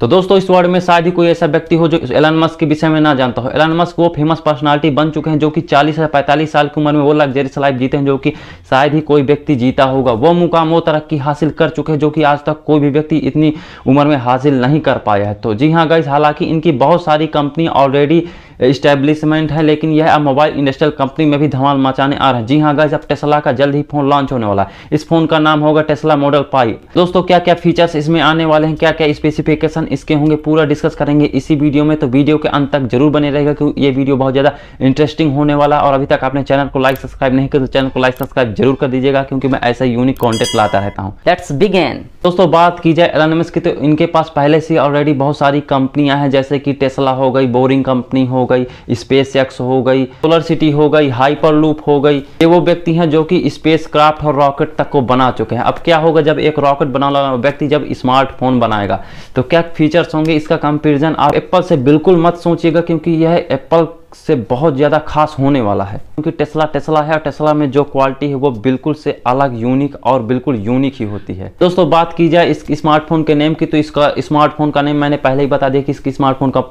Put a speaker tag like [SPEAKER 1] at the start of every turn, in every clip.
[SPEAKER 1] तो दोस्तों इस वर्ल्ड में शायद ही कोई ऐसा व्यक्ति हो जो एलन मस्क के विषय में ना जानता हो एलन मस्क वो फेमस पर्सनालिटी बन चुके हैं जो कि 40 या 45 साल की उम्र में वो लग्जरियस लाइफ जीते हैं जो कि शायद ही कोई व्यक्ति जीता होगा वो मुकाम वो तरक्की हासिल कर चुके हैं जो कि आज तक कोई भी व्यक्ति इतनी उम्र में हासिल नहीं कर पाया है तो जी हाँ गाइज हालांकि इनकी बहुत सारी कंपनी ऑलरेडी इस्टेब्लिशमेंट है लेकिन यह अब मोबाइल इंडस्ट्रियल कंपनी में भी धमाल मचाने आ रहा है जी हाँ गाइज अब टेस्ला का जल्द ही फोन लॉन्च होने वाला है इस फोन का नाम होगा टेस्ला मॉडल पाई दोस्तों क्या क्या फीचर्स इसमें आने वाले हैं क्या क्या स्पेसिफिकेशन इसके होंगे पूरा डिस्कस करेंगे इसी वीडियो में तो वीडियो के अंत तक जरूर बने रहेगा क्योंकि ये वीडियो बहुत ज़्यादा इंटरेस्टिंग होने वाला और अभी तक आपने चैनल को लाइक सब्सक्राइब नहीं किया तो चैनल को लाइक सब्सक्राइब जरूर कर दीजिएगा क्योंकि मैं ऐसा यूनिक कॉन्टेंट लाता रहता हूँ लेट्स बिगेन दोस्तों बात की जाए एलन की तो इनके पास पहले से ऑलरेडी बहुत सारी कंपनियां हैं जैसे कि टेस्ला हो गई बोरिंग कंपनी हो गई स्पेस एक्स हो गई सोलर सिटी हो गई हाइपर लूप हो गई ये वो व्यक्ति हैं जो कि स्पेस क्राफ्ट और रॉकेट तक को बना चुके हैं अब क्या होगा जब एक रॉकेट बना व्यक्ति जब स्मार्टफोन बनाएगा तो क्या फीचर्स होंगे इसका कंपेरिजन आप एप्पल से बिल्कुल मत सोचिएगा क्योंकि यह एप्पल से बहुत ज़्यादा खास होने वाला है क्योंकि टेस्ला टेस्ला है और टेस्ला में जो क्वालिटी है वो बिल्कुल से अलग यूनिक और बिल्कुल यूनिक ही होती है दोस्तों बात की जाए इस स्मार्टफोन के नेम की तो इसका स्मार्टफोन का नेम मैंने पहले ही बता दिया कि इसकी स्मार्टफोन का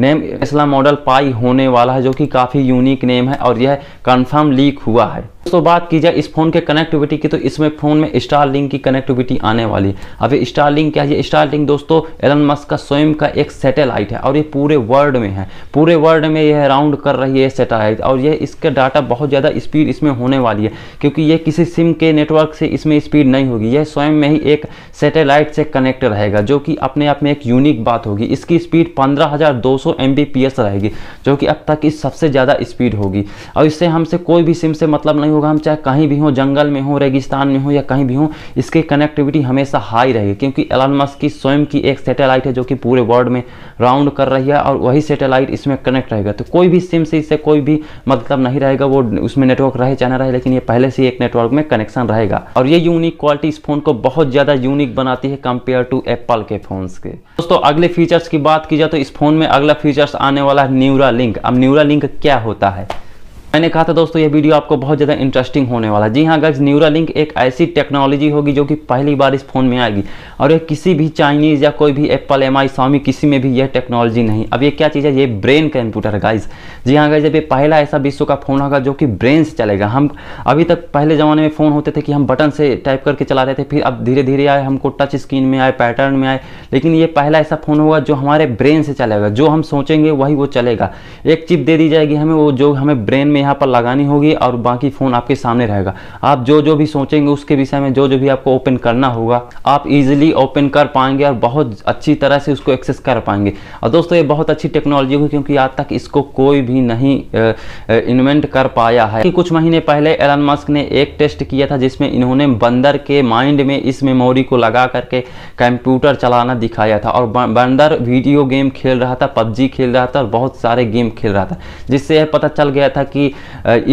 [SPEAKER 1] नेम टेस्ला मॉडल पाई होने वाला है जो कि काफ़ी यूनिक नेम है और यह कन्फर्म लीक हुआ है दोस्तों बात की जाए इस फोन के कनेक्टिविटी की तो इसमें फोन में स्टार लिंक की कनेक्टिविटी आने वाली अभी स्टार लिंक क्या है स्टार लिंक दोस्तों एलन मस्क का स्वयं का एक सैटेलाइट है और ये पूरे वर्ल्ड में है पूरे वर्ल्ड में यह राउंड कर रही है सैटेलाइट और यह इसका डाटा बहुत ज़्यादा स्पीड इसमें होने वाली है क्योंकि यह किसी सिम के नेटवर्क से इसमें स्पीड नहीं होगी यह स्वयं में ही एक सेटेलाइट से कनेक्ट रहेगा जो कि अपने आप में एक यूनिक बात होगी इसकी स्पीड पंद्रह हज़ार दो सौ रहेगी जो कि अब तक की सबसे ज़्यादा स्पीड होगी और इससे हमसे कोई भी सिम से मतलब नहीं ही होगा हम चाहे कहीं भी हो जंगल में हो रेगिस्तान में हो या कहीं भी हो इसकी कनेक्टिविटी हमेशा हाई रहेगी क्योंकि एलन मस्क की स्वयं की एक सैटेलाइट है जो कि पूरे वर्ल्ड में राउंड कर रही है और वही सैटेलाइट इसमें कनेक्ट रहेगा तो कोई भी सिम से इससे कोई भी मतलब नहीं रहेगा वो उसमें नेटवर्क रहे चाहे रहे लेकिन ये पहले से एक नेटवर्क में कनेक्शन रहेगा और ये यूनिक क्वालिटी इस फोन को बहुत ज़्यादा यूनिक बनाती है कंपेयर टू एप्पल के फोन के दोस्तों अगले फीचर्स की बात की जाए तो इस फोन में अगला फीचर्स आने वाला है न्यूरा लिंक अब न्यूरा लिंक क्या होता है मैंने कहा था दोस्तों ये वीडियो आपको बहुत ज़्यादा इंटरेस्टिंग होने वाला जी हाँ गर्ज लिंक एक ऐसी टेक्नोलॉजी होगी जो कि पहली बार इस फ़ोन में आएगी और ये किसी भी चाइनीज़ या कोई भी एप्पल एम आई स्वामी किसी में भी यह टेक्नोलॉजी नहीं अब ये क्या चीज़ है ये ब्रेन कंप्यूटर है गाइज जी हाँ गाइज जब ये पहला ऐसा विश्व का फ़ोन होगा जो कि ब्रेन से चलेगा हम अभी तक पहले ज़माने में फ़ोन होते थे कि हम बटन से टाइप करके चला रहे थे फिर अब धीरे धीरे आए हमको टच स्क्रीन में आए पैटर्न में आए लेकिन ये पहला ऐसा फ़ोन होगा जो हमारे ब्रेन से चलेगा जो हम सोचेंगे वही वो चलेगा एक चिप दे दी जाएगी हमें वो जो हमें ब्रेन में में यहाँ पर लगानी होगी और बाकी फ़ोन आपके सामने रहेगा आप जो जो भी सोचेंगे उसके विषय में जो जो भी आपको ओपन करना होगा आप इजीली ओपन कर पाएंगे और बहुत अच्छी तरह से उसको एक्सेस कर पाएंगे और दोस्तों ये बहुत अच्छी टेक्नोलॉजी होगी क्योंकि आज तक इसको कोई भी नहीं इन्वेंट कर पाया है कुछ महीने पहले एलन मस्क ने एक टेस्ट किया था जिसमें इन्होंने बंदर के माइंड में इस मेमोरी को लगा करके कंप्यूटर चलाना दिखाया था और बंदर वीडियो गेम खेल रहा था पबजी खेल रहा था और बहुत सारे गेम खेल रहा था जिससे यह पता चल गया था कि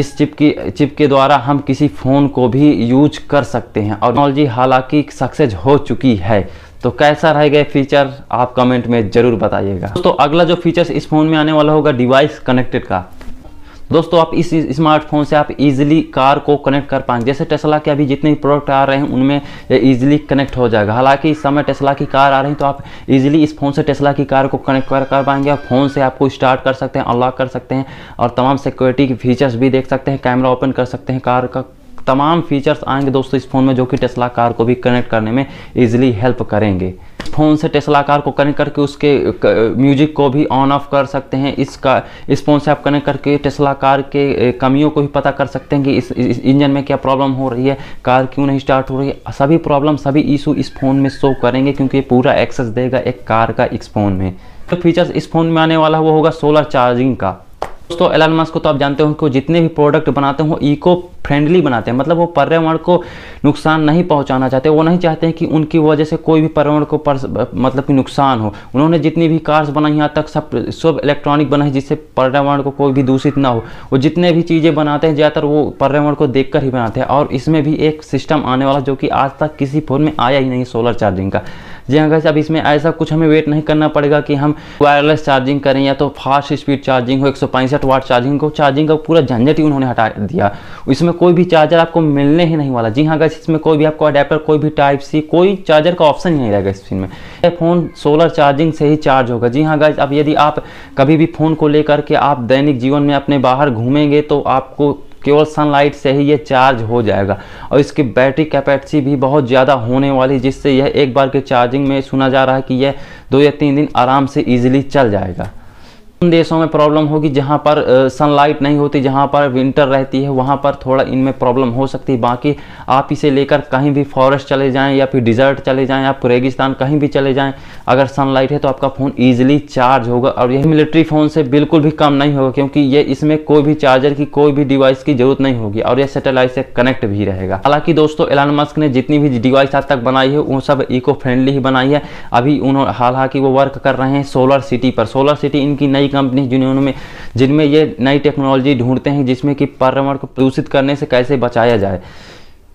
[SPEAKER 1] इस चिप की चिप के द्वारा हम किसी फ़ोन को भी यूज कर सकते हैं और टेक्नोलॉजी हालांकि सक्सेस हो चुकी है तो कैसा रहेगा फीचर आप कमेंट में ज़रूर बताइएगा दोस्तों अगला जो फीचर्स इस फ़ोन में आने वाला होगा डिवाइस कनेक्टेड का दोस्तों आप इस स्मार्टफोन से आप इजीली कार को कनेक्ट कर पाएंगे जैसे टेस्ला के अभी जितने प्रोडक्ट आ रहे हैं उनमें इजीली कनेक्ट हो जाएगा हालांकि इस समय टेस्ला की कार आ रही है तो आप इजीली इस फ़ोन से टेस्ला की कार को कनेक्ट कर, कर पाएंगे आप फ़ोन से आपको स्टार्ट कर सकते हैं अनलॉक कर सकते हैं और तमाम सिक्योरिटी के फीचर्स भी देख सकते हैं कैमरा ओपन कर सकते हैं कार का तमाम फीचर्स आएंगे दोस्तों इस फ़ोन में जो कि टेस्ला कार को भी कनेक्ट करने में ईजिली हेल्प करेंगे फ़ोन से टेस्ला कार को कनेक्ट करके उसके म्यूजिक को भी ऑन ऑफ कर सकते हैं इसका इस फ़ोन से आप कनेक्ट करके टेस्ला कार के कमियों को भी पता कर सकते हैं कि इस, इस इंजन में क्या प्रॉब्लम हो रही है कार क्यों नहीं स्टार्ट हो रही है सभी प्रॉब्लम सभी इशू इस फ़ोन में शो करेंगे क्योंकि ये पूरा एक्सेस देगा एक कार का इस फ़ोन में तो फीचर्स इस फ़ोन में आने वाला वो होगा सोलर चार्जिंग का दोस्तों एलान मस्क को तो आप जानते हो कि जितने भी प्रोडक्ट बनाते हैं वो इको फ्रेंडली बनाते हैं मतलब वो पर्यावरण को नुकसान नहीं पहुंचाना चाहते वो नहीं चाहते हैं कि उनकी वजह से कोई भी पर्यावरण को पर, मतलब कि नुकसान हो उन्होंने जितनी भी कार्स बनाई यहाँ तक सब सब इलेक्ट्रॉनिक बनाई जिससे पर्यावरण को कोई भी दूषित ना हो वो जितने भी चीज़ें बनाते हैं ज़्यादातर वो पर्यावरण को देख ही बनाते हैं और इसमें भी एक सिस्टम आने वाला जो कि आज तक किसी फोन में आया ही नहीं सोलर चार्जिंग का जी हाँ अब इसमें ऐसा कुछ हमें वेट नहीं करना पड़ेगा कि हम वायरलेस चार्जिंग करें या तो फास्ट स्पीड चार्जिंग हो एक वाट चार्जिंग को चार्जिंग का पूरा झंझट ही उन्होंने हटा दिया इसमें कोई भी चार्जर आपको मिलने ही नहीं वाला जी हाँ गैस इसमें कोई भी आपको अडेप्टर कोई भी टाइप सी कोई चार्जर का ऑप्शन ही नहीं रहेगा इस फिन में यह फ़ोन सोलर चार्जिंग से ही चार्ज होगा जी हाँ गैस अब यदि आप कभी भी फ़ोन को लेकर के आप दैनिक जीवन में अपने बाहर घूमेंगे तो आपको केवल सनलाइट से ही ये चार्ज हो जाएगा और इसकी बैटरी कैपेसिटी भी बहुत ज़्यादा होने वाली जिससे यह एक बार के चार्जिंग में सुना जा रहा है कि यह दो या तीन दिन आराम से ईजिली चल जाएगा उन देशों में प्रॉब्लम होगी जहाँ पर सनलाइट नहीं होती जहाँ पर विंटर रहती है वहाँ पर थोड़ा इनमें प्रॉब्लम हो सकती है बाकी आप इसे लेकर कहीं भी फॉरेस्ट चले जाएं या फिर डिजर्ट चले जाएं आप रेगिस्तान कहीं भी चले जाएं अगर सनलाइट है तो आपका फ़ोन ईजिली चार्ज होगा और यह मिलिट्री फ़ोन से बिल्कुल भी कम नहीं होगा क्योंकि ये इसमें कोई भी चार्जर की कोई भी डिवाइस की ज़रूरत नहीं होगी और यह सेटेलाइट से कनेक्ट भी रहेगा हालांकि दोस्तों एलान मस्क ने जितनी भी डिवाइस आज तक बनाई है वो सब इको फ्रेंडली ही बनाई है अभी उन्होंने हालांकि वो वर्क कर रहे हैं सोलर सिटी पर सोलर सिटी इनकी नई कई कंपनी जिन्होंने में जिनमें ये नई टेक्नोलॉजी ढूंढते हैं जिसमें कि पर्यावरण को प्रदूषित करने से कैसे बचाया जाए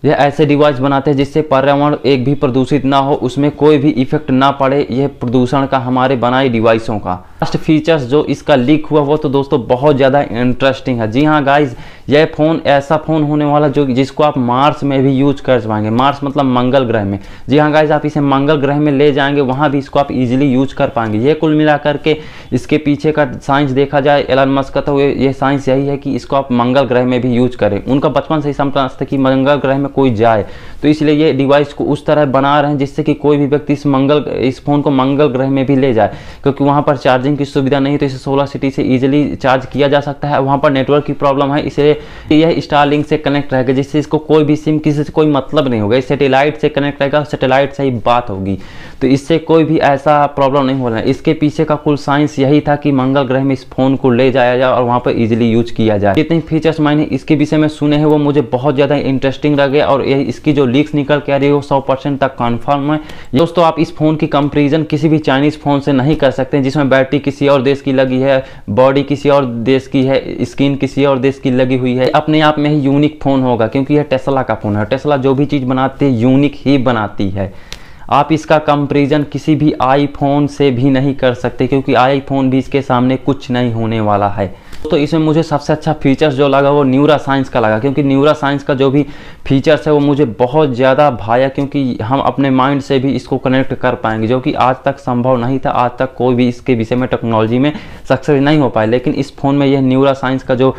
[SPEAKER 1] यह ऐसे डिवाइस बनाते हैं जिससे पर्यावरण एक भी प्रदूषित ना हो उसमें कोई भी इफेक्ट ना पड़े यह प्रदूषण का हमारे बनाए डिवाइसों का लास्ट फीचर्स जो इसका लीक हुआ वो तो दोस्तों बहुत ज़्यादा इंटरेस्टिंग है जी हाँ गाइज यह फ़ोन ऐसा फ़ोन होने वाला जो जिसको आप मार्स में भी यूज कर पाएंगे मार्स मतलब मंगल ग्रह में जी हाँ गाइज आप इसे मंगल ग्रह में ले जाएंगे वहाँ भी इसको आप इजीली यूज कर पाएंगे ये कुल मिलाकर के इसके पीछे का साइंस देखा जाए एलन मस्क का तो ये साइंस यही है कि इसको आप मंगल ग्रह में भी यूज करें उनका बचपन से ही समझ था कि मंगल ग्रह में कोई जाए तो इसलिए ये डिवाइस को उस तरह बना रहे हैं जिससे कि कोई भी व्यक्ति इस मंगल इस फ़ोन को मंगल ग्रह में भी ले जाए क्योंकि वहाँ पर चार्जिंग की सुविधा नहीं तो इसे सोलर सिटी से ईजिली चार्ज किया जा सकता है वहाँ पर नेटवर्क की प्रॉब्लम है इसलिए यह स्टारलिंक से कनेक्ट रहेगा जिससे इसको कोई भी सिम किसी से कोई मतलब नहीं होगा सेटेलाइट से कनेक्ट रहेगा सेटेलाइट से ही बात होगी तो इससे कोई भी ऐसा प्रॉब्लम नहीं हो रहा है इसके पीछे का कुल साइंस यही था कि मंगल ग्रह में इस फ़ोन को ले जाया जाए और वहाँ पर ईजिली यूज किया जाए जितने फीचर्स मैंने इसके विषय में सुने हैं वो मुझे बहुत ज़्यादा इंटरेस्टिंग लगे और यही इसकी जो लीक्स निकल के आ रही है वो सौ तक कन्फर्म है दोस्तों आप इस फ़ोन की कंपेरिजन किसी भी चाइनीज़ फ़ोन से नहीं कर सकते जिसमें बैटरी किसी और देश की लगी है बॉडी किसी और देश की है स्किन किसी और देश की लगी हुई है अपने आप में ही यूनिक फ़ोन होगा क्योंकि यह टेस्ला का फ़ोन है टेस्ला जो भी चीज़ बनाती है यूनिक ही बनाती है आप इसका कंपेरिजन किसी भी आईफोन से भी नहीं कर सकते क्योंकि आईफोन भी इसके सामने कुछ नहीं होने वाला है तो इसमें मुझे सबसे अच्छा फीचर्स जो लगा वो न्यूरा साइंस का लगा क्योंकि न्यूरा साइंस का जो भी फीचर्स है वो मुझे बहुत ज़्यादा भाया क्योंकि हम अपने माइंड से भी इसको कनेक्ट कर पाएंगे जो कि आज तक संभव नहीं था आज तक कोई भी इसके विषय में टेक्नोलॉजी में सक्सेस नहीं हो पाए लेकिन इस फ़ोन में यह न्यूरा साइंस का जो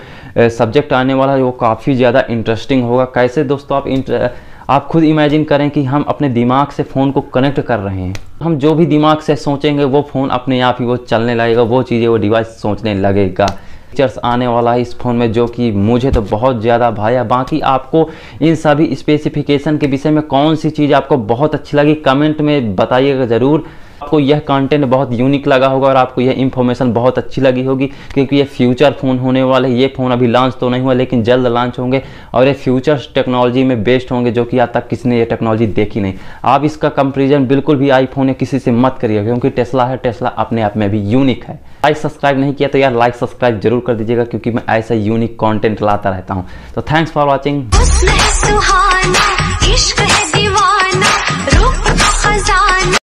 [SPEAKER 1] सब्जेक्ट आने वाला है वो काफ़ी ज़्यादा इंटरेस्टिंग होगा कैसे दोस्तों आप आप खुद इमेजिन करें कि हम अपने दिमाग से फ़ोन को कनेक्ट कर रहे हैं हम जो भी दिमाग से सोचेंगे वो फ़ोन अपने आप ही वो चलने लगेगा वो चीज़ें वो डिवाइस सोचने लगेगा फीचर्स आने वाला है इस फ़ोन में जो कि मुझे तो बहुत ज़्यादा भाया बाकी आपको इन सभी स्पेसिफिकेशन के विषय में कौन सी चीज़ आपको बहुत अच्छी लगी कमेंट में बताइएगा ज़रूर आपको यह कंटेंट बहुत यूनिक लगा होगा और आपको यह इन्फॉर्मेशन बहुत अच्छी लगी होगी क्योंकि ये फ्यूचर फ़ोन होने वाले ये फ़ोन अभी लॉन्च तो नहीं हुआ लेकिन जल्द लॉन्च होंगे और ये फ्यूचर टेक्नोलॉजी में बेस्ट होंगे जो कि आज तक किसी ने यह टेक्नोलॉजी देखी नहीं आप इसका कंपेरिजन बिल्कुल भी आईफोन फोन किसी से मत करिए क्योंकि टेस्ला है टेस्ला अपने आप में भी यूनिक है लाइक सब्सक्राइब नहीं किया तो यार लाइक सब्सक्राइब जरूर कर दीजिएगा क्योंकि मैं ऐसा यूनिक कॉन्टेंट लाता रहता हूँ तो थैंक्स फॉर वॉचिंग